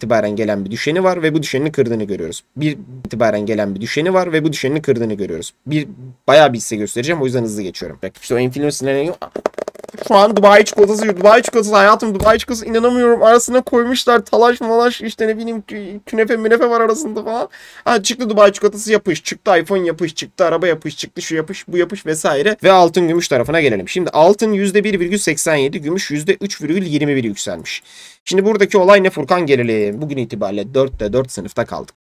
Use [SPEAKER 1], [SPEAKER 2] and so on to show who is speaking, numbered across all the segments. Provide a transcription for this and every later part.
[SPEAKER 1] itibaren gelen bir düşeni var ve bu düşenini kırdığını görüyoruz. Bir itibaren gelen bir düşeni var ve bu düşenini kırdığını görüyoruz. Bir bayağı bir hisse göstereceğim o yüzden hızlı geçiyorum. Bak, İşte o enflasyon şu an Dubai çikolatası Dubai çikolatası hayatım Dubai çikolatası inanamıyorum. Arasına koymuşlar talaş malaş işte ne bileyim künefe münefe var arasında falan. Ha, çıktı Dubai çikolatası yapış. Çıktı iPhone yapış. Çıktı araba yapış. Çıktı şu yapış bu yapış vesaire. Ve altın gümüş tarafına gelelim. Şimdi altın %1,87 gümüş %3,21 yükselmiş. Şimdi buradaki olay ne Furkan gelelim. Bugün itibariyle 4'te 4 sınıfta kaldık.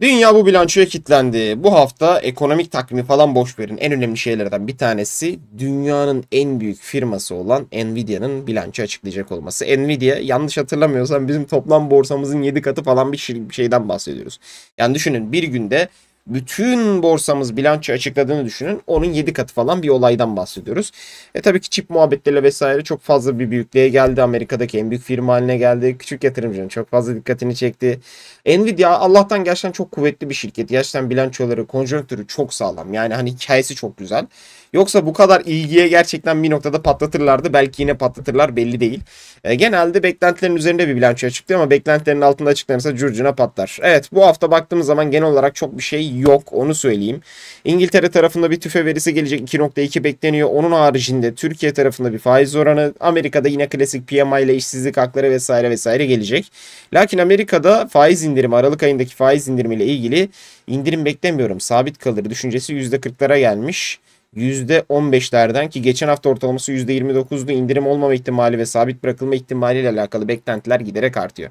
[SPEAKER 1] Dünya bu bilançoya kilitlendi. Bu hafta ekonomik takvimi falan boş verin. En önemli şeylerden bir tanesi dünyanın en büyük firması olan Nvidia'nın bilanço açıklayacak olması. Nvidia yanlış hatırlamıyorsam bizim toplam borsamızın 7 katı falan bir şeyden bahsediyoruz. Yani düşünün bir günde bütün borsamız bilanço açıkladığını düşünün. Onun 7 katı falan bir olaydan bahsediyoruz. E tabii ki çip muhabbetleri vesaire çok fazla bir büyüklüğe geldi. Amerika'daki en büyük firma haline geldi. Küçük yatırımcının çok fazla dikkatini çekti. Nvidia Allah'tan gerçekten çok kuvvetli bir şirket. Gerçekten bilançoları, konjonktürü çok sağlam. Yani hani hikayesi çok güzel. Yoksa bu kadar ilgiye gerçekten bir noktada patlatırlardı. Belki yine patlatırlar belli değil. E, genelde beklentilerin üzerinde bir bilanço açıklıyor ama beklentilerin altında açıklanırsa curcuna patlar. Evet bu hafta baktığımız zaman genel olarak çok bir şey yok onu söyleyeyim. İngiltere tarafında bir tüfe verisi gelecek 2.2 bekleniyor. Onun haricinde Türkiye tarafında bir faiz oranı. Amerika'da yine klasik PMI ile işsizlik hakları vesaire vesaire gelecek. Lakin Amerika'da faiz indirimi Aralık ayındaki faiz indirimi ile ilgili indirim beklemiyorum. Sabit kalır düşüncesi %40'lara gelmiş. %15'lerden ki geçen hafta ortalaması %29'du indirim olmama ihtimali ve sabit bırakılma ihtimaliyle alakalı beklentiler giderek artıyor.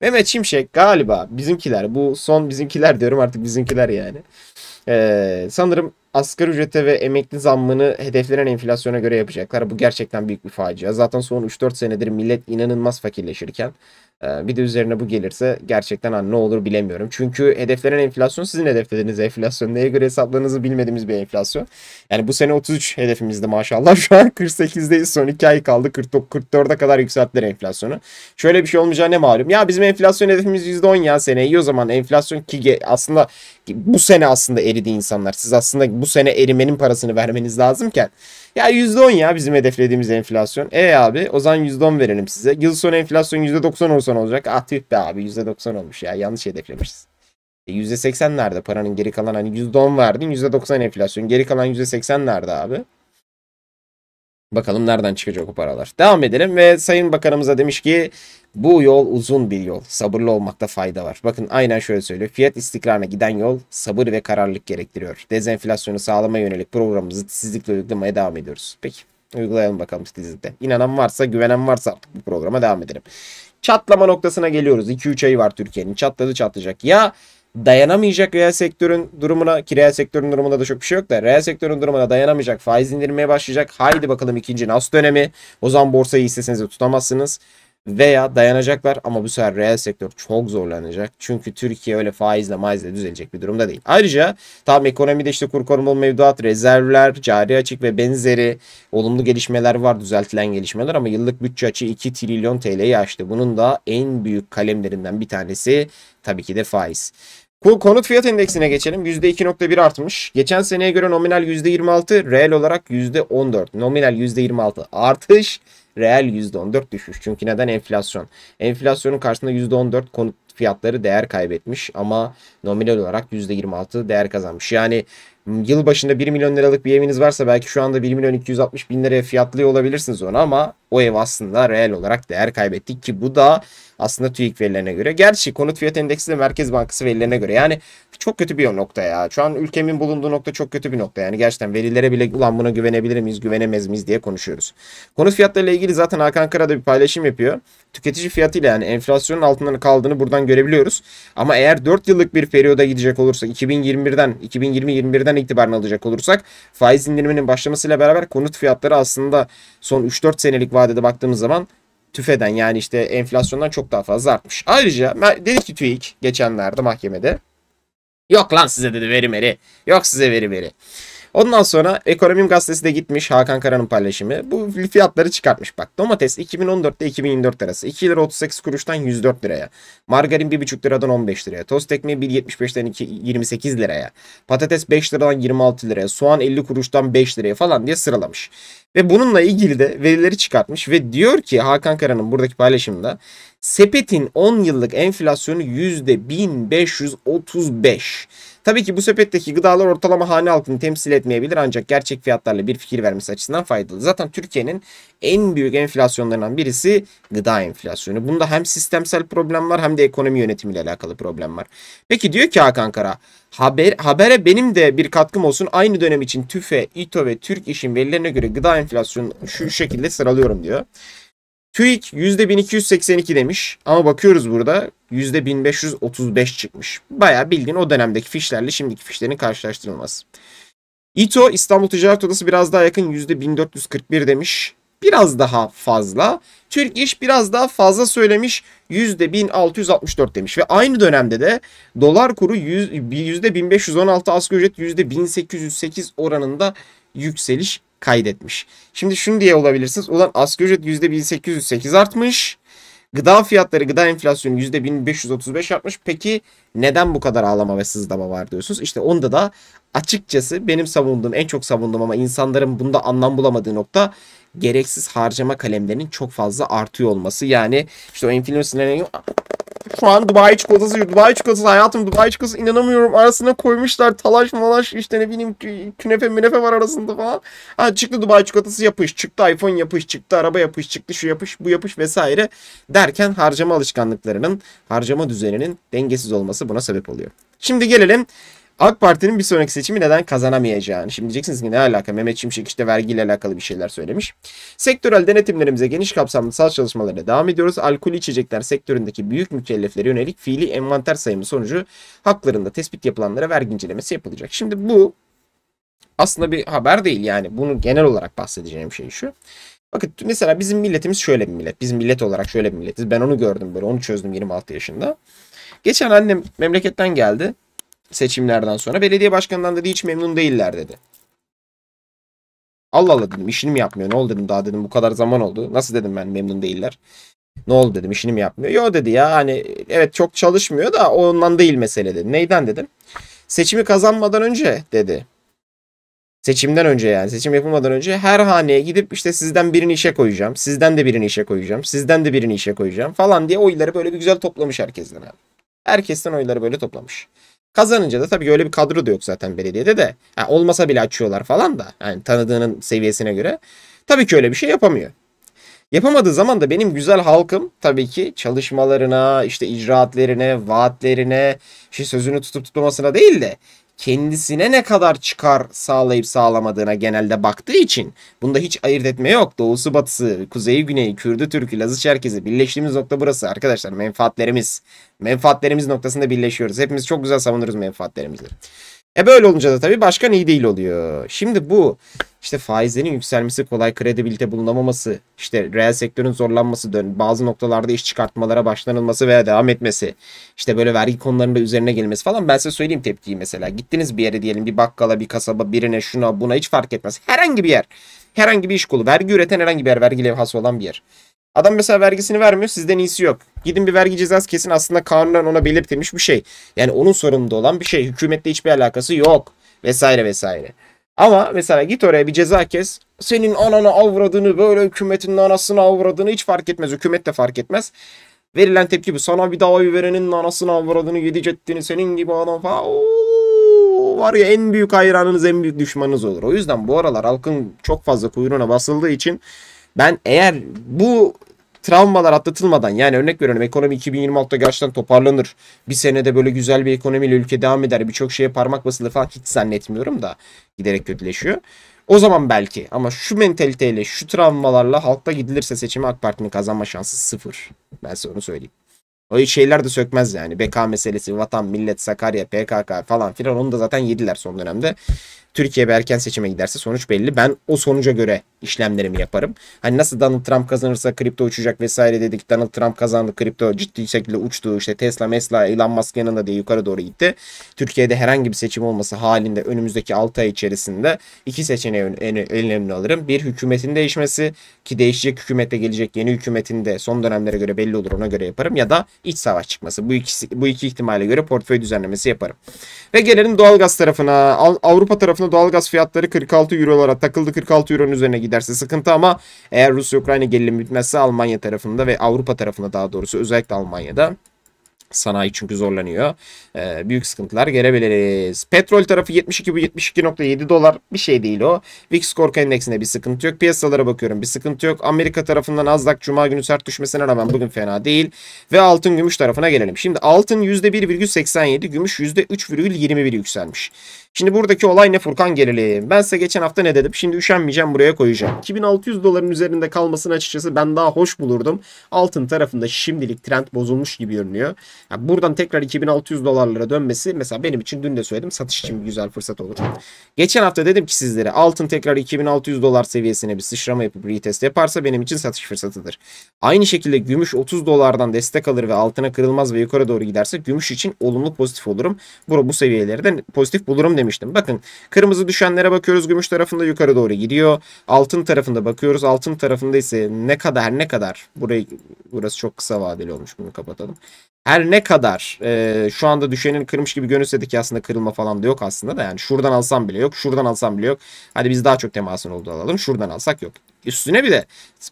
[SPEAKER 1] Mehmet Şimşek galiba bizimkiler bu son bizimkiler diyorum artık bizimkiler yani. Ee, sanırım asgari ücrete ve emekli zammını hedeflenen enflasyona göre yapacaklar. Bu gerçekten büyük bir facia. Zaten son 3-4 senedir millet inanılmaz fakirleşirken ee, bir de üzerine bu gelirse gerçekten hani ne olur bilemiyorum. Çünkü hedeflenen enflasyon sizin hedeflediğiniz enflasyon. Neye göre hesapladığınızı bilmediğimiz bir enflasyon. Yani bu sene 33 hedefimizdi maşallah. Şu an 48'deyiz. Son 2 ay kaldı. 44'e kadar yükselttiler enflasyonu. Şöyle bir şey olmayacağı ne malum. Ya bizim enflasyon hedefimiz %10 ya sene. İyi o zaman enflasyon ki aslında bu sene aslında eridi insanlar. Siz aslında bu sene erimenin parasını vermeniz lazımken ya %10 ya bizim hedeflediğimiz enflasyon. E abi o zaman %10 verelim size. Yıl sonu enflasyon %90 olsa ne olacak? Ah tüh be abi %90 olmuş ya yanlış hedeflemişiz. E %80 nerede paranın geri kalan hani %10 verdin %90 enflasyon. Geri kalan %80 nerede abi? Bakalım nereden çıkacak o paralar. Devam edelim ve Sayın Bakanımıza demiş ki bu yol uzun bir yol. Sabırlı olmakta fayda var. Bakın aynen şöyle söylüyor. Fiyat istikrarına giden yol sabır ve kararlılık gerektiriyor. Dezenflasyonu sağlamaya yönelik programımızı titizlikle uygulamaya devam ediyoruz. Peki uygulayalım bakalım titizlikle. İnanan varsa, güvenen varsa artık bu programa devam edelim. Çatlama noktasına geliyoruz. 2-3 ay var Türkiye'nin. Çatladı çatlayacak. Ya dayanamayacak reel sektörün durumuna ki reel sektörün durumunda da çok bir şey yok da reel sektörün durumuna dayanamayacak faiz indirmeye başlayacak. Haydi bakalım ikinci nas dönemi. O zaman borsayı isteseniz tutamazsınız. Veya dayanacaklar ama bu sefer reel sektör çok zorlanacak. Çünkü Türkiye öyle faizle maizle düzelecek bir durumda değil. Ayrıca tam ekonomide işte kur korumalı mevduat, rezervler, cari açık ve benzeri olumlu gelişmeler var. Düzeltilen gelişmeler ama yıllık bütçe açığı 2 trilyon TL'yi aştı. Bunun da en büyük kalemlerinden bir tanesi tabii ki de faiz. Bu konut fiyat endeksine geçelim. %2.1 artmış. Geçen seneye göre nominal %26, reel olarak %14. Nominal %26 artış, reel %14 düşüş. Çünkü neden enflasyon? Enflasyonun karşısında %14 konut fiyatları değer kaybetmiş ama nominal olarak %26 değer kazanmış. Yani yıl başında 1 milyon liralık bir eviniz varsa belki şu anda 1 milyon 260 bin liraya fiyatlıyor olabilirsiniz onu ama o ev aslında reel olarak değer kaybetti ki bu da aslında TÜİK verilerine göre. Gerçi konut fiyat endeksi de Merkez Bankası verilerine göre. Yani çok kötü bir nokta ya. Şu an ülkemin bulunduğu nokta çok kötü bir nokta. Yani gerçekten verilere bile ulan buna güvenebilir miyiz, güvenemez miyiz diye konuşuyoruz. Konut fiyatlarıyla ilgili zaten Hakan da bir paylaşım yapıyor. Tüketici fiyatıyla yani enflasyonun altından kaldığını buradan görebiliyoruz. Ama eğer 4 yıllık bir periyoda gidecek olursak 2021'den 2020-21'den itibaren alacak olursak faiz indiriminin başlamasıyla beraber konut fiyatları aslında son 3-4 senelik vadede baktığımız zaman tüfeden yani işte enflasyondan çok daha fazla artmış. Ayrıca dedi ki TÜİK geçenlerde mahkemede yok lan size dedi veri meri yok size veri meri. Ondan sonra Ekonomim Gazetesi de gitmiş Hakan Kara'nın paylaşımı. Bu fiyatları çıkartmış bak. Domates 2014'te 2024 arası. 2 lira 38 kuruştan 104 liraya. Margarin 1,5 liradan 15 liraya. Tost ekmeği 1,75'ten 28 liraya. Patates 5 liradan 26 liraya. Soğan 50 kuruştan 5 liraya falan diye sıralamış. Ve bununla ilgili de verileri çıkartmış ve diyor ki Hakan Kara'nın buradaki paylaşımında sepetin 10 yıllık enflasyonu %1535. Tabii ki bu sepetteki gıdalar ortalama hane halkını temsil etmeyebilir ancak gerçek fiyatlarla bir fikir vermesi açısından faydalı. Zaten Türkiye'nin en büyük enflasyonlarından birisi gıda enflasyonu. Bunda hem sistemsel problem var hem de ekonomi yönetimiyle alakalı problem var. Peki diyor ki Hakan Kara, haber, habere benim de bir katkım olsun. Aynı dönem için TÜFE, İTO ve Türk İş'in verilerine göre gıda enflasyonu şu şekilde sıralıyorum diyor. TÜİK %1282 demiş ama bakıyoruz burada %1535 çıkmış. Baya bildiğin o dönemdeki fişlerle şimdiki fişlerin karşılaştırılmaz. İTO İstanbul Ticaret Odası biraz daha yakın %1441 demiş. Biraz daha fazla. Türk İş biraz daha fazla söylemiş %1664 demiş. Ve aynı dönemde de dolar kuru %1516 asgari ücret %1808 oranında yükseliş kaydetmiş. Şimdi şunu diye olabilirsiniz. Ulan asgari ücret %1808 artmış. Gıda fiyatları, gıda enflasyonu %1535 artmış. Peki neden bu kadar ağlama ve sızlama var diyorsunuz? İşte onda da açıkçası benim savunduğum, en çok savunduğum ama insanların bunda anlam bulamadığı nokta gereksiz harcama kalemlerinin çok fazla artıyor olması. Yani işte o enflasyonun şu an Dubai çikolatası, Dubai çikolatası hayatım, Dubai çikolatası inanamıyorum. Arasına koymuşlar talaş malaş işte ne bileyim künefe münefe var arasında falan. Ha çıktı Dubai çikolatası yapış, çıktı iPhone yapış, çıktı araba yapış, çıktı şu yapış, bu yapış vesaire derken harcama alışkanlıklarının, harcama düzeninin dengesiz olması buna sebep oluyor. Şimdi gelelim AK Parti'nin bir sonraki seçimi neden kazanamayacağını. Şimdi diyeceksiniz ki ne alaka Mehmet Şimşek işte vergiyle alakalı bir şeyler söylemiş. Sektörel denetimlerimize geniş kapsamlı sal çalışmalarına devam ediyoruz. Alkol içecekler sektöründeki büyük mükelleflere yönelik fiili envanter sayımı sonucu haklarında tespit yapılanlara vergi incelemesi yapılacak. Şimdi bu aslında bir haber değil yani. Bunu genel olarak bahsedeceğim şey şu. Bakın mesela bizim milletimiz şöyle bir millet. Bizim millet olarak şöyle bir milletiz. Ben onu gördüm böyle onu çözdüm 26 yaşında. Geçen annem memleketten geldi seçimlerden sonra. Belediye başkanından dedi hiç memnun değiller dedi. Allah Allah dedim işini mi yapmıyor? Ne oldu dedim daha dedim bu kadar zaman oldu. Nasıl dedim ben memnun değiller. Ne oldu dedim işini mi yapmıyor? Yo dedi ya hani evet çok çalışmıyor da ondan değil mesele dedi. Neyden dedim. Seçimi kazanmadan önce dedi. Seçimden önce yani seçim yapılmadan önce her haneye gidip işte sizden birini işe koyacağım. Sizden de birini işe koyacağım. Sizden de birini işe koyacağım falan diye oyları böyle bir güzel toplamış herkesten abi. Herkesten oyları böyle toplamış. Kazanınca da tabii ki öyle bir kadro da yok zaten belediyede de. Yani olmasa bile açıyorlar falan da. Yani tanıdığının seviyesine göre. Tabii ki öyle bir şey yapamıyor. Yapamadığı zaman da benim güzel halkım tabii ki çalışmalarına, işte icraatlerine, vaatlerine, işte sözünü tutup tutmamasına değil de kendisine ne kadar çıkar sağlayıp sağlamadığına genelde baktığı için bunda hiç ayırt etme yok. Doğusu batısı, kuzeyi güneyi, Kürdü Türkü, Lazı Çerkezi birleştiğimiz nokta burası arkadaşlar menfaatlerimiz. Menfaatlerimiz noktasında birleşiyoruz. Hepimiz çok güzel savunuruz menfaatlerimizi. E böyle olunca da tabii başkan iyi değil oluyor. Şimdi bu işte faizlerin yükselmesi kolay, kredibilite bulunamaması, işte reel sektörün zorlanması, bazı noktalarda iş çıkartmalara başlanılması veya devam etmesi, işte böyle vergi konularında üzerine gelmesi falan ben size söyleyeyim tepkiyi mesela. Gittiniz bir yere diyelim bir bakkala, bir kasaba, birine şuna buna hiç fark etmez. Herhangi bir yer, herhangi bir iş kolu, vergi üreten herhangi bir yer, vergi levhası olan bir yer. Adam mesela vergisini vermiyor, sizden iyisi yok. Gidin bir vergi cezası kesin aslında kanunen ona belirtilmiş bir şey. Yani onun sorumlu olan bir şey. Hükümetle hiçbir alakası yok. Vesaire vesaire. Ama mesela git oraya bir ceza kes. Senin anana avradığını böyle hükümetin anasını avradığını hiç fark etmez. Hükümet de fark etmez. Verilen tepki bu. Sana bir davayı verenin anasını avradığını avradını yedicettini senin gibi adam falan. var ya en büyük hayranınız en büyük düşmanınız olur. O yüzden bu aralar halkın çok fazla kuyruğuna basıldığı için ben eğer bu travmalar atlatılmadan yani örnek veriyorum ekonomi 2026'da gerçekten toparlanır. Bir senede böyle güzel bir ekonomiyle ülke devam eder. Birçok şeye parmak basılır falan hiç zannetmiyorum da giderek kötüleşiyor. O zaman belki ama şu mentaliteyle şu travmalarla halkta gidilirse seçimi AK Parti'nin kazanma şansı sıfır. Ben size onu söyleyeyim. O şeyler de sökmez yani. BK meselesi, vatan, millet, Sakarya, PKK falan filan onu da zaten yediler son dönemde. Türkiye bir erken seçime giderse sonuç belli. Ben o sonuca göre işlemlerimi yaparım. Hani nasıl Donald Trump kazanırsa kripto uçacak vesaire dedik. Donald Trump kazandı. Kripto ciddi şekilde uçtu. İşte Tesla, Mesla, Elon Musk yanında diye yukarı doğru gitti. Türkiye'de herhangi bir seçim olması halinde önümüzdeki 6 ay içerisinde iki seçeneği önemli alırım. Bir hükümetin değişmesi ki değişecek hükümette gelecek yeni hükümetin de son dönemlere göre belli olur ona göre yaparım ya da iç savaş çıkması. Bu ikisi bu iki ihtimale göre portföy düzenlemesi yaparım. Ve gelelim doğalgaz tarafına. Avrupa tarafına aslında doğalgaz fiyatları 46 eurolara takıldı. 46 euronun üzerine giderse sıkıntı ama eğer Rusya-Ukrayna gerilim bitmezse Almanya tarafında ve Avrupa tarafında daha doğrusu özellikle Almanya'da Sanayi çünkü zorlanıyor. Ee, büyük sıkıntılar görebiliriz. Petrol tarafı 72 72.7 dolar bir şey değil o. VIX Korku Endeksinde bir sıkıntı yok. Piyasalara bakıyorum bir sıkıntı yok. Amerika tarafından Nasdaq Cuma günü sert düşmesine rağmen bugün fena değil. Ve altın gümüş tarafına gelelim. Şimdi altın %1,87 gümüş %3,21 yükselmiş. Şimdi buradaki olay ne Furkan gelelim. Ben size geçen hafta ne dedim? Şimdi üşenmeyeceğim buraya koyacağım. 2600 doların üzerinde kalmasını açıkçası ben daha hoş bulurdum. Altın tarafında şimdilik trend bozulmuş gibi görünüyor. Yani buradan tekrar 2600 dolarlara dönmesi mesela benim için dün de söyledim satış için bir güzel fırsat olur. Geçen hafta dedim ki sizlere altın tekrar 2600 dolar seviyesine bir sıçrama yapıp retest yaparsa benim için satış fırsatıdır. Aynı şekilde gümüş 30 dolardan destek alır ve altına kırılmaz ve yukarı doğru giderse gümüş için olumlu pozitif olurum. Bu, bu seviyelerden pozitif bulurum demiş demiştim. Bakın kırmızı düşenlere bakıyoruz. Gümüş tarafında yukarı doğru gidiyor. Altın tarafında bakıyoruz. Altın tarafında ise ne kadar ne kadar burayı burası çok kısa vadeli olmuş. Bunu kapatalım. Her ne kadar e, şu anda düşenin kırmış gibi görünse de ki aslında kırılma falan da yok aslında da yani şuradan alsam bile yok. Şuradan alsam bile yok. Hadi biz daha çok temasın olduğu alalım. Şuradan alsak yok. Üstüne bir de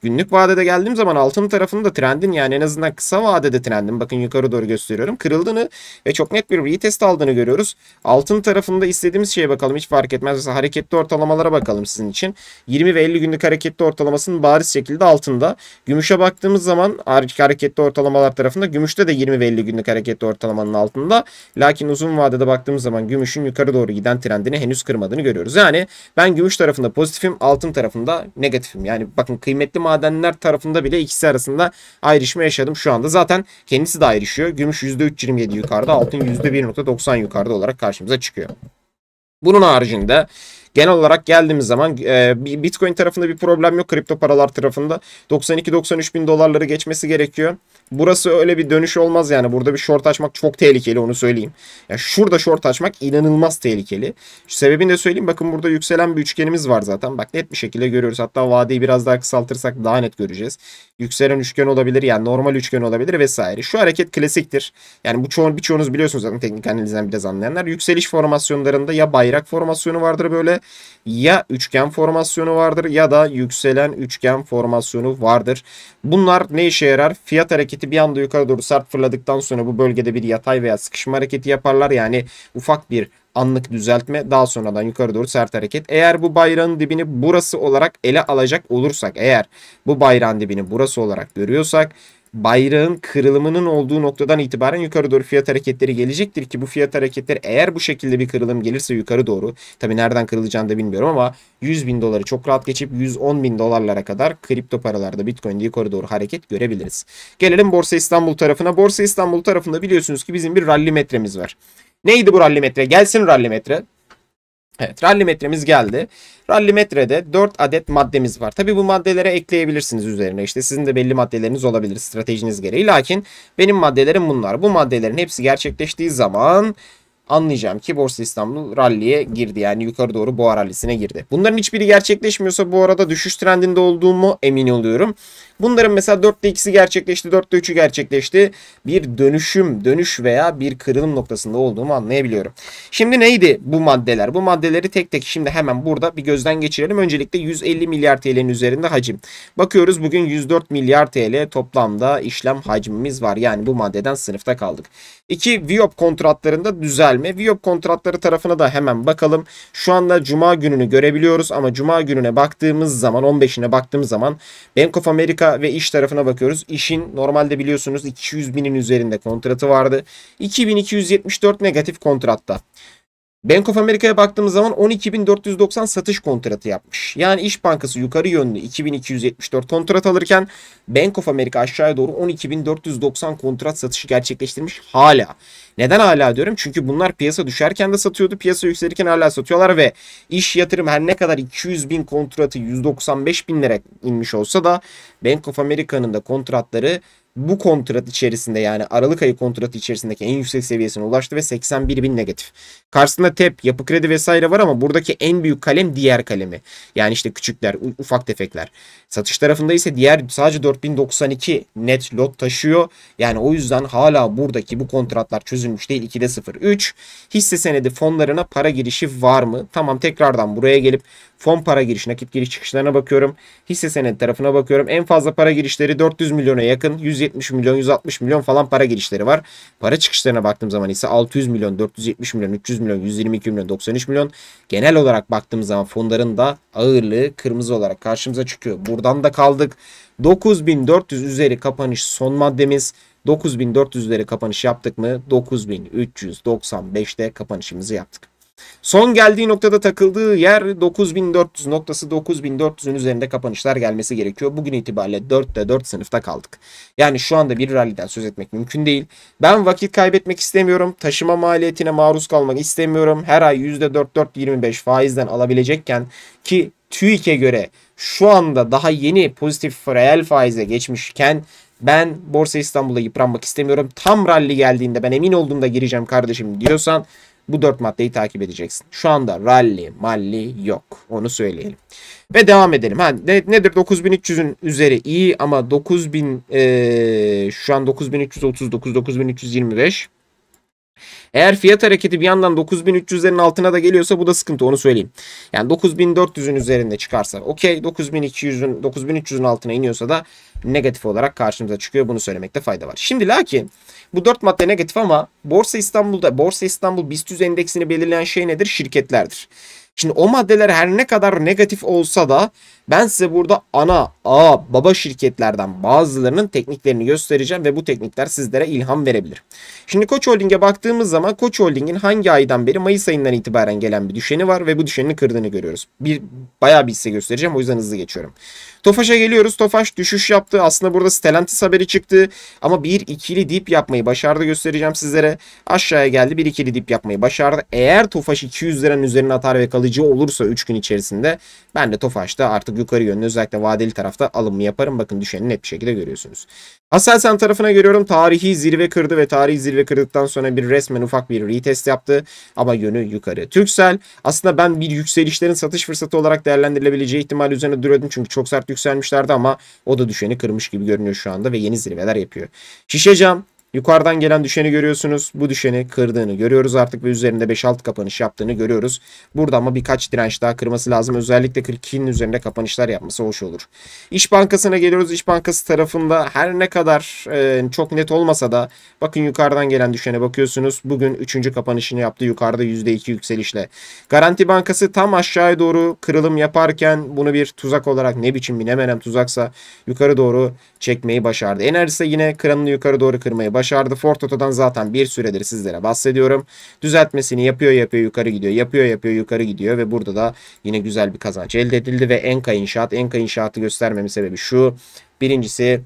[SPEAKER 1] günlük vadede geldiğim zaman altın tarafında trendin yani en azından kısa vadede trendin bakın yukarı doğru gösteriyorum kırıldığını ve çok net bir retest aldığını görüyoruz. Altın tarafında istediğimiz şeye bakalım hiç fark etmez. Mesela hareketli ortalamalara bakalım sizin için. 20 ve 50 günlük hareketli ortalamasının bariz şekilde altında. Gümüşe baktığımız zaman hareketli ortalamalar tarafında gümüşte de 20 ve 50 günlük hareketli ortalamanın altında. Lakin uzun vadede baktığımız zaman gümüşün yukarı doğru giden trendini henüz kırmadığını görüyoruz. Yani ben gümüş tarafında pozitifim altın tarafında negatifim yani bakın kıymetli madenler tarafında bile ikisi arasında ayrışma yaşadım şu anda. Zaten kendisi de ayrışıyor. Gümüş %3.27 yukarıda, altın %1.90 yukarıda olarak karşımıza çıkıyor. Bunun haricinde genel olarak geldiğimiz zaman e, Bitcoin tarafında bir problem yok. Kripto paralar tarafında 92-93 bin dolarları geçmesi gerekiyor. Burası öyle bir dönüş olmaz yani. Burada bir short açmak çok tehlikeli onu söyleyeyim. Ya şurada short açmak inanılmaz tehlikeli. Şu sebebini de söyleyeyim. Bakın burada yükselen bir üçgenimiz var zaten. Bak net bir şekilde görüyoruz. Hatta vadeyi biraz daha kısaltırsak daha net göreceğiz. Yükselen üçgen olabilir yani normal üçgen olabilir vesaire. Şu hareket klasiktir. Yani bu çoğun birçoğunuz biliyorsunuz zaten teknik analizden biraz anlayanlar. Yükseliş formasyonlarında ya bayrak formasyonu vardır böyle ya üçgen formasyonu vardır ya da yükselen üçgen formasyonu vardır. Bunlar ne işe yarar? Fiyat hareketi hareketi bir anda yukarı doğru sert fırladıktan sonra bu bölgede bir yatay veya sıkışma hareketi yaparlar. Yani ufak bir anlık düzeltme daha sonradan yukarı doğru sert hareket. Eğer bu bayrağın dibini burası olarak ele alacak olursak eğer bu bayrağın dibini burası olarak görüyorsak bayrağın kırılımının olduğu noktadan itibaren yukarı doğru fiyat hareketleri gelecektir ki bu fiyat hareketleri eğer bu şekilde bir kırılım gelirse yukarı doğru tabi nereden kırılacağını da bilmiyorum ama 100 bin doları çok rahat geçip 110 bin dolarlara kadar kripto paralarda bitcoin yukarı doğru hareket görebiliriz. Gelelim Borsa İstanbul tarafına. Borsa İstanbul tarafında biliyorsunuz ki bizim bir rally metremiz var. Neydi bu rally metre? Gelsin rally metre. Evet rally metremiz geldi. Rally metrede 4 adet maddemiz var. Tabi bu maddelere ekleyebilirsiniz üzerine. İşte sizin de belli maddeleriniz olabilir stratejiniz gereği. Lakin benim maddelerim bunlar. Bu maddelerin hepsi gerçekleştiği zaman anlayacağım ki Borsa İstanbul ralliye girdi. Yani yukarı doğru boğa rallisine girdi. Bunların hiçbiri gerçekleşmiyorsa bu arada düşüş trendinde olduğumu emin oluyorum. Bunların mesela 4'te 2'si gerçekleşti, 4'te 3'ü gerçekleşti. Bir dönüşüm, dönüş veya bir kırılım noktasında olduğumu anlayabiliyorum. Şimdi neydi bu maddeler? Bu maddeleri tek tek şimdi hemen burada bir gözden geçirelim. Öncelikle 150 milyar TL'nin üzerinde hacim. Bakıyoruz bugün 104 milyar TL toplamda işlem hacmimiz var. Yani bu maddeden sınıfta kaldık. 2. Viop kontratlarında düzel güncel mi? Viyop kontratları tarafına da hemen bakalım. Şu anda cuma gününü görebiliyoruz ama cuma gününe baktığımız zaman 15'ine baktığımız zaman Bank of America ve iş tarafına bakıyoruz. İşin normalde biliyorsunuz 200 binin üzerinde kontratı vardı. 2274 negatif kontratta. Bank of America'ya baktığımız zaman 12.490 satış kontratı yapmış. Yani İş Bankası yukarı yönlü 2274 kontrat alırken Bank of America aşağıya doğru 12.490 kontrat satışı gerçekleştirmiş hala. Neden hala diyorum? Çünkü bunlar piyasa düşerken de satıyordu. Piyasa yükselirken hala satıyorlar ve iş yatırım her ne kadar 200 bin kontratı 195 bin lira inmiş olsa da Bank of America'nın da kontratları bu kontrat içerisinde yani Aralık ayı kontratı içerisindeki en yüksek seviyesine ulaştı ve 81 bin negatif. Karşısında TEP, yapı kredi vesaire var ama buradaki en büyük kalem diğer kalemi. Yani işte küçükler, ufak tefekler. Satış tarafında ise diğer sadece 4092 net lot taşıyor. Yani o yüzden hala buradaki bu kontratlar çözülmüş değil. 2'de 0. 3. Hisse senedi fonlarına para girişi var mı? Tamam tekrardan buraya gelip Fon para giriş, nakit giriş çıkışlarına bakıyorum. Hisse senedi tarafına bakıyorum. En fazla para girişleri 400 milyona yakın. 170 milyon, 160 milyon falan para girişleri var. Para çıkışlarına baktığım zaman ise 600 milyon, 470 milyon, 300 milyon, 122 milyon, 93 milyon. Genel olarak baktığım zaman fonların da ağırlığı kırmızı olarak karşımıza çıkıyor. Buradan da kaldık. 9400 üzeri kapanış son maddemiz. 9400 üzeri kapanış yaptık mı? 9395'te kapanışımızı yaptık. Son geldiği noktada takıldığı yer 9400 noktası 9400'ün üzerinde kapanışlar gelmesi gerekiyor. Bugün itibariyle 4'te 4 sınıfta kaldık. Yani şu anda bir rally'den söz etmek mümkün değil. Ben vakit kaybetmek istemiyorum. Taşıma maliyetine maruz kalmak istemiyorum. Her ay %4-4-25 faizden alabilecekken ki TÜİK'e göre şu anda daha yeni pozitif reel faize geçmişken ben Borsa İstanbul'a yıpranmak istemiyorum. Tam rally geldiğinde ben emin olduğumda gireceğim kardeşim diyorsan bu dört maddeyi takip edeceksin. Şu anda rally, malli yok. Onu söyleyelim. Ve devam edelim. Ha, ne, nedir? 9300'ün üzeri iyi ama 9000 e, şu an 9339, 9325 eğer fiyat hareketi bir yandan 9300'lerin altına da geliyorsa bu da sıkıntı onu söyleyeyim. Yani 9400'ün üzerinde çıkarsa okey 9200'ün 9300'ün altına iniyorsa da negatif olarak karşımıza çıkıyor. Bunu söylemekte fayda var. Şimdi lakin bu dört madde negatif ama Borsa İstanbul'da Borsa İstanbul BIST 100 endeksini belirleyen şey nedir? Şirketlerdir. Şimdi o maddeler her ne kadar negatif olsa da ben size burada ana, a, baba şirketlerden bazılarının tekniklerini göstereceğim ve bu teknikler sizlere ilham verebilir. Şimdi Koç Holding'e baktığımız zaman Koç Holding'in hangi aydan beri Mayıs ayından itibaren gelen bir düşeni var ve bu düşenini kırdığını görüyoruz. Bir bayağı bir hisse göstereceğim o yüzden hızlı geçiyorum. Tofaş'a geliyoruz. Tofaş düşüş yaptı. Aslında burada Stellantis haberi çıktı. Ama bir ikili dip yapmayı başardı göstereceğim sizlere. Aşağıya geldi. Bir ikili dip yapmayı başardı. Eğer Tofaş 200 liranın üzerine atar ve kalıcı olursa 3 gün içerisinde ben de Tofaş'ta artık yukarı yönlü özellikle vadeli tarafta alımı yaparım. Bakın düşeni net bir şekilde görüyorsunuz. Aselsan tarafına görüyorum. Tarihi zirve kırdı ve tarihi zirve kırdıktan sonra bir resmen ufak bir retest yaptı. Ama yönü yukarı. Türksel aslında ben bir yükselişlerin satış fırsatı olarak değerlendirilebileceği ihtimal üzerine duruyordum. Çünkü çok sert yükselmişlerdi ama o da düşeni kırmış gibi görünüyor şu anda ve yeni zirveler yapıyor. Şişe cam Yukarıdan gelen düşeni görüyorsunuz. Bu düşeni kırdığını görüyoruz artık ve üzerinde 5-6 kapanış yaptığını görüyoruz. Burada ama birkaç direnç daha kırması lazım. Özellikle 42'nin üzerinde kapanışlar yapması hoş olur. İş Bankası'na geliyoruz. İş Bankası tarafında her ne kadar e, çok net olmasa da bakın yukarıdan gelen düşene bakıyorsunuz. Bugün 3. kapanışını yaptı yukarıda %2 yükselişle. Garanti Bankası tam aşağıya doğru kırılım yaparken bunu bir tuzak olarak ne biçim bir ne menem tuzaksa yukarı doğru çekmeyi başardı. Enerjisi yine kırılımını yukarı doğru kırmayı başardı başardı. Fortotadan zaten bir süredir sizlere bahsediyorum. Düzeltmesini yapıyor yapıyor yukarı gidiyor. Yapıyor yapıyor yukarı gidiyor ve burada da yine güzel bir kazanç elde edildi ve Enka İnşaat. Enka İnşaat'ı göstermemin sebebi şu. Birincisi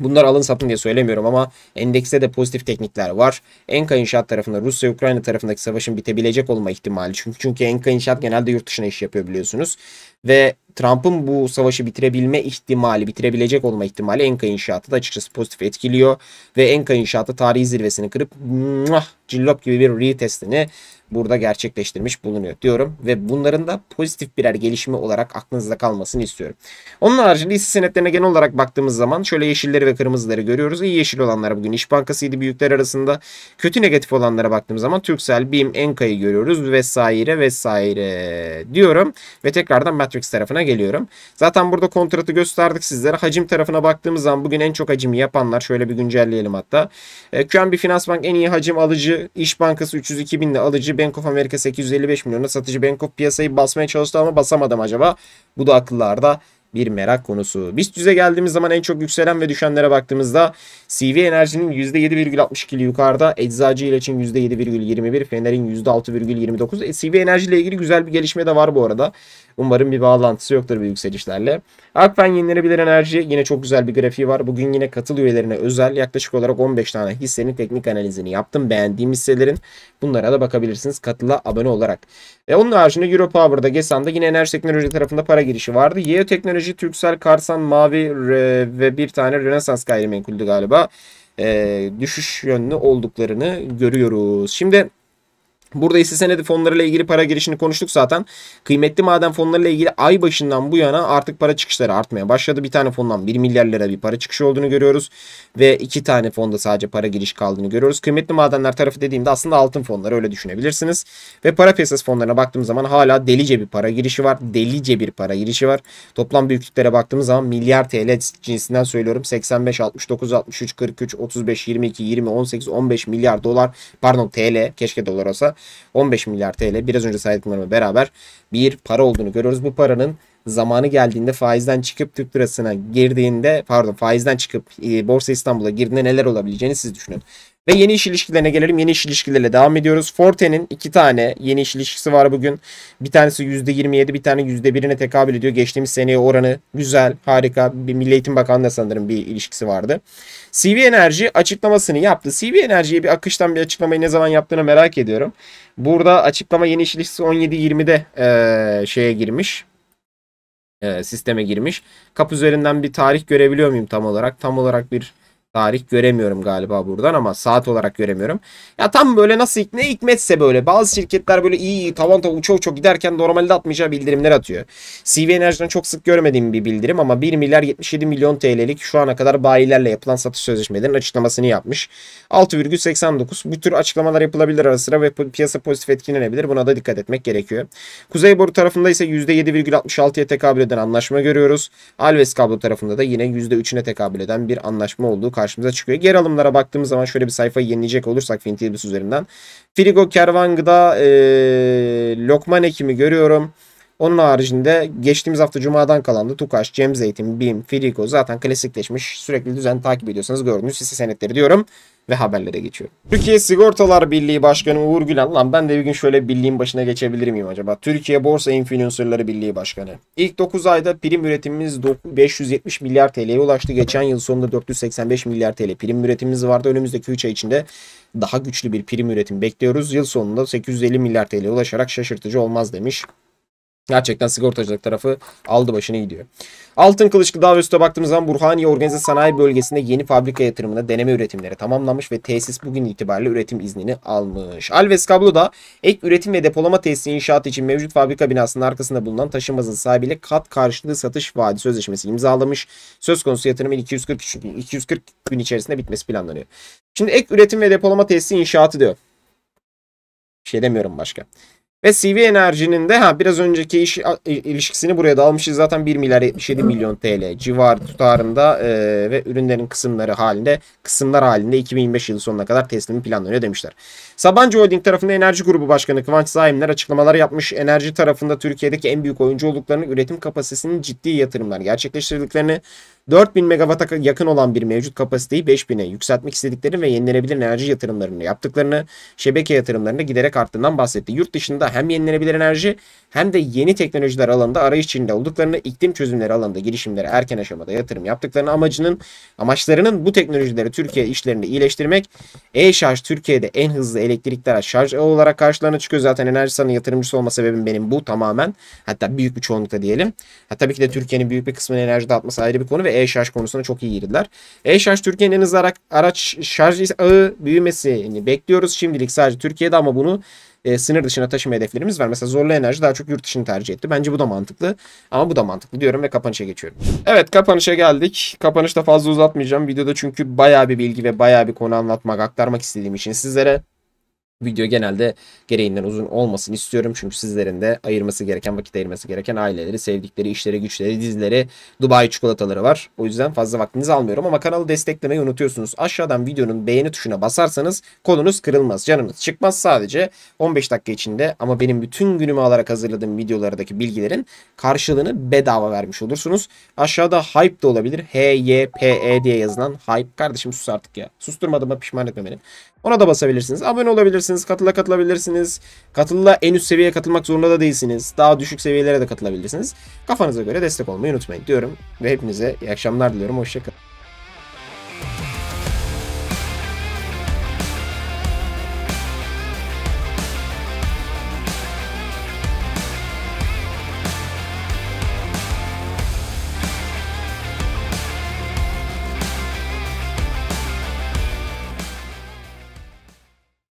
[SPEAKER 1] Bunlar alın satın diye söylemiyorum ama endekste de pozitif teknikler var. Enka İnşaat tarafında Rusya-Ukrayna tarafındaki savaşın bitebilecek olma ihtimali. Çünkü, çünkü Enka İnşaat genelde yurt dışına iş yapıyor biliyorsunuz. Ve Trump'ın bu savaşı bitirebilme ihtimali, bitirebilecek olma ihtimali Enka İnşaat'ı da açıkçası pozitif etkiliyor. Ve Enka İnşaat'ı tarihi zirvesini kırıp muah, cillop gibi bir retestini burada gerçekleştirmiş bulunuyor diyorum. Ve bunların da pozitif birer gelişimi olarak aklınızda kalmasını istiyorum. Onun haricinde hisse senetlerine genel olarak baktığımız zaman şöyle yeşilleri ve kırmızıları görüyoruz. İyi yeşil olanlar bugün İş Bankası'ydı büyükler arasında. Kötü negatif olanlara baktığımız zaman Türksel, BİM, Enka'yı görüyoruz vesaire vesaire diyorum. Ve tekrardan Matrix tarafına geliyorum. Zaten burada kontratı gösterdik sizlere. Hacim tarafına baktığımız zaman bugün en çok hacimi yapanlar şöyle bir güncelleyelim hatta. E, QNB Finans Bank en iyi hacim alıcı. İş Bankası 302 binde alıcı alıcı Bank of America 855 milyona satıcı Bank of piyasayı basmaya çalıştı ama basamadım acaba. Bu da akıllarda bir merak konusu. Biz 100'e geldiğimiz zaman en çok yükselen ve düşenlere baktığımızda CV Enerji'nin %7,62'li yukarıda, Eczacı İlaç'ın %7,21, Fener'in %6,29. E, CV Enerji ile ilgili güzel bir gelişme de var bu arada. Umarım bir bağlantısı yoktur bu yükselişlerle. Akfen yenilenebilir enerji yine çok güzel bir grafiği var. Bugün yine katıl üyelerine özel yaklaşık olarak 15 tane hissenin teknik analizini yaptım. Beğendiğim hisselerin bunlara da bakabilirsiniz katıla abone olarak. E onun haricinde Europower'da GESAM'da yine enerji teknoloji tarafında para girişi vardı. Yeo Teknoloji, Türksel, Karsan, Mavi ve bir tane Rönesans gayrimenkuldü galiba e, düşüş yönlü olduklarını görüyoruz. Şimdi Burada hisse senedi fonlarıyla ilgili para girişini konuştuk zaten. Kıymetli maden fonlarıyla ilgili ay başından bu yana artık para çıkışları artmaya başladı. Bir tane fondan 1 milyar lira bir para çıkışı olduğunu görüyoruz. Ve iki tane fonda sadece para giriş kaldığını görüyoruz. Kıymetli madenler tarafı dediğimde aslında altın fonları öyle düşünebilirsiniz. Ve para piyasası fonlarına baktığımız zaman hala delice bir para girişi var. Delice bir para girişi var. Toplam büyüklüklere baktığımız zaman milyar TL cinsinden söylüyorum. 85, 69, 63, 43, 35, 22, 20, 18, 15 milyar dolar pardon TL keşke dolar olsa 15 milyar TL biraz önce saydıklarımla beraber bir para olduğunu görüyoruz. Bu paranın zamanı geldiğinde faizden çıkıp Türk lirasına girdiğinde pardon faizden çıkıp e, Borsa İstanbul'a girdiğinde neler olabileceğini siz düşünün. Ve yeni iş ilişkilerine gelelim. Yeni iş ilişkileriyle devam ediyoruz. Forte'nin iki tane yeni iş ilişkisi var bugün. Bir tanesi %27 bir tane %1'ine tekabül ediyor. Geçtiğimiz seneye oranı güzel, harika. Bir Milli Eğitim Bakanı'na sanırım bir ilişkisi vardı. CV Enerji açıklamasını yaptı. CV Enerji'ye bir akıştan bir açıklamayı ne zaman yaptığını merak ediyorum. Burada açıklama yeni iş ilişkisi 17-20'de ee, şeye girmiş e, sisteme girmiş. Kap üzerinden bir tarih görebiliyor muyum tam olarak? Tam olarak bir Tarih göremiyorum galiba buradan ama saat olarak göremiyorum. Ya tam böyle nasıl ne hikmetse böyle bazı şirketler böyle iyi, iyi tavan tavan uça uça giderken normalde atmayacağı bildirimler atıyor. CV Enerji'den çok sık görmediğim bir bildirim ama 1 milyar 77 milyon TL'lik şu ana kadar bayilerle yapılan satış sözleşmelerinin açıklamasını yapmış. 6,89 bu tür açıklamalar yapılabilir ara sıra ve piyasa pozitif etkilenebilir. Buna da dikkat etmek gerekiyor. Kuzey boru tarafında ise %7,66'ya tekabül eden anlaşma görüyoruz. Alves kablo tarafında da yine %3'üne tekabül eden bir anlaşma olduğu karşılaştırılıyor karşımıza çıkıyor. Geri alımlara baktığımız zaman şöyle bir sayfayı yenileyecek olursak Fintilbis üzerinden. Frigo Kervan Gıda Lokman Ekimi görüyorum. Onun haricinde geçtiğimiz hafta Cuma'dan kalan da Tukaş, Cem Zeytin, BİM, Filico zaten klasikleşmiş. Sürekli düzen takip ediyorsanız gördüğünüz hisse senetleri diyorum ve haberlere geçiyorum. Türkiye Sigortalar Birliği Başkanı Uğur Gülen, lan ben de bir gün şöyle birliğin başına geçebilir miyim acaba? Türkiye Borsa Influencerları Birliği Başkanı. İlk 9 ayda prim üretimimiz 570 milyar TL'ye ulaştı. Geçen yıl sonunda 485 milyar TL prim üretimimiz vardı. Önümüzdeki 3 ay içinde daha güçlü bir prim üretim bekliyoruz. Yıl sonunda 850 milyar TL'ye ulaşarak şaşırtıcı olmaz demiş. Gerçekten sigortacılık tarafı aldı başını gidiyor. Altın Kılıçlı Davos'ta baktığımız zaman Burhaniye Organize Sanayi Bölgesi'nde yeni fabrika yatırımında deneme üretimleri tamamlanmış ve tesis bugün itibariyle üretim iznini almış. Alves Kablo da ek üretim ve depolama tesisi inşaat için mevcut fabrika binasının arkasında bulunan taşınmazın sahibiyle kat karşılığı satış vaadi sözleşmesi imzalamış. Söz konusu yatırımın 243, 240 gün içerisinde bitmesi planlanıyor. Şimdi ek üretim ve depolama tesisi inşaatı diyor. Bir şey demiyorum başka. Ve CV Enerji'nin de ha biraz önceki iş, ilişkisini buraya da almışız. Zaten 1 milyar 77 milyon TL civar tutarında e, ve ürünlerin kısımları halinde kısımlar halinde 2025 yılı sonuna kadar teslimi planlanıyor demişler. Sabancı Holding tarafında Enerji Grubu Başkanı Kıvanç Zaimler açıklamalar yapmış. Enerji tarafında Türkiye'deki en büyük oyuncu olduklarını üretim kapasitesinin ciddi yatırımlar gerçekleştirdiklerini 4000 megawatt'a yakın olan bir mevcut kapasiteyi 5000'e yükseltmek istediklerini ve yenilenebilir enerji yatırımlarını yaptıklarını, şebeke yatırımlarını giderek arttığından bahsetti. Yurt dışında hem yenilenebilir enerji hem de yeni teknolojiler alanında arayış içinde olduklarını, iklim çözümleri alanında girişimlere erken aşamada yatırım yaptıklarını amacının amaçlarının bu teknolojileri Türkiye işlerinde iyileştirmek. E-şarj Türkiye'de en hızlı elektrikli araç şarj olarak karşılarına çıkıyor. Zaten Enerjisa'nın yatırımcısı olma sebebim benim bu tamamen. Hatta büyük bir çoğunlukta diyelim. Ha, tabii ki de Türkiye'nin büyük bir kısmını enerji dağıtması ayrı bir konu ve e-şarj konusunda çok iyi girdiler. E-şarj Türkiye'nin en hızlı araç şarj ağı büyümesini bekliyoruz. Şimdilik sadece Türkiye'de ama bunu e, sınır dışına taşıma hedeflerimiz var. Mesela zorlu enerji daha çok yurt dışını tercih etti. Bence bu da mantıklı. Ama bu da mantıklı diyorum ve kapanışa geçiyorum. Evet kapanışa geldik. Kapanışta fazla uzatmayacağım. Videoda çünkü bayağı bir bilgi ve bayağı bir konu anlatmak, aktarmak istediğim için sizlere video genelde gereğinden uzun olmasın istiyorum. Çünkü sizlerin de ayırması gereken, vakit ayırması gereken aileleri, sevdikleri, işleri, güçleri, dizileri, Dubai çikolataları var. O yüzden fazla vaktinizi almıyorum ama kanalı desteklemeyi unutuyorsunuz. Aşağıdan videonun beğeni tuşuna basarsanız kolunuz kırılmaz, canınız çıkmaz sadece 15 dakika içinde ama benim bütün günümü alarak hazırladığım videolardaki bilgilerin karşılığını bedava vermiş olursunuz. Aşağıda hype de olabilir. H-Y-P-E diye yazılan hype. Kardeşim sus artık ya. Susturmadığıma pişman etme beni. Ona da basabilirsiniz. Abone olabilirsiniz. Katıla katılabilirsiniz. Katılla en üst seviyeye katılmak zorunda da değilsiniz. Daha düşük seviyelere de katılabilirsiniz. Kafanıza göre destek olmayı unutmayın diyorum. Ve hepinize iyi akşamlar diliyorum. Hoşçakalın.